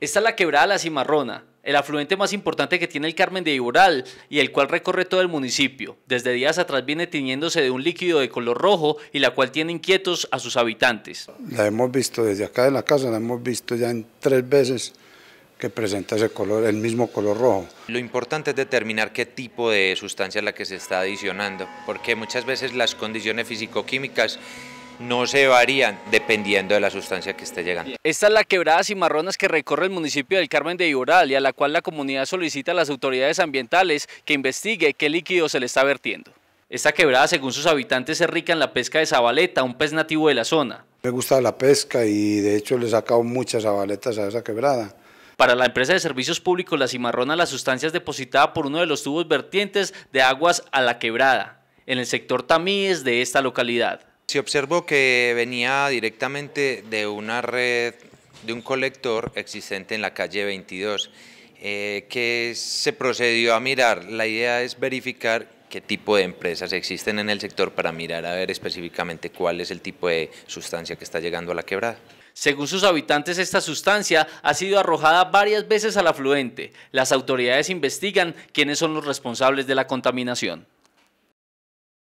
Esta es la quebrada La Cimarrona, el afluente más importante que tiene el Carmen de Iboral y el cual recorre todo el municipio. Desde días atrás viene tiñéndose de un líquido de color rojo y la cual tiene inquietos a sus habitantes. La hemos visto desde acá de la casa, la hemos visto ya en tres veces que presenta ese color, el mismo color rojo. Lo importante es determinar qué tipo de sustancia es la que se está adicionando, porque muchas veces las condiciones físico-químicas no se varían dependiendo de la sustancia que esté llegando. Esta es la quebrada Cimarronas que recorre el municipio del Carmen de Iboral y a la cual la comunidad solicita a las autoridades ambientales que investigue qué líquido se le está vertiendo. Esta quebrada, según sus habitantes, es rica en la pesca de zabaleta, un pez nativo de la zona. Me gusta la pesca y de hecho le he sacado muchas zabaletas a esa quebrada. Para la empresa de servicios públicos La Cimarrona, la sustancia es depositada por uno de los tubos vertientes de aguas a la quebrada, en el sector Tamíes de esta localidad. Se observó que venía directamente de una red, de un colector existente en la calle 22, eh, que se procedió a mirar. La idea es verificar qué tipo de empresas existen en el sector para mirar a ver específicamente cuál es el tipo de sustancia que está llegando a la quebrada. Según sus habitantes, esta sustancia ha sido arrojada varias veces al afluente. Las autoridades investigan quiénes son los responsables de la contaminación.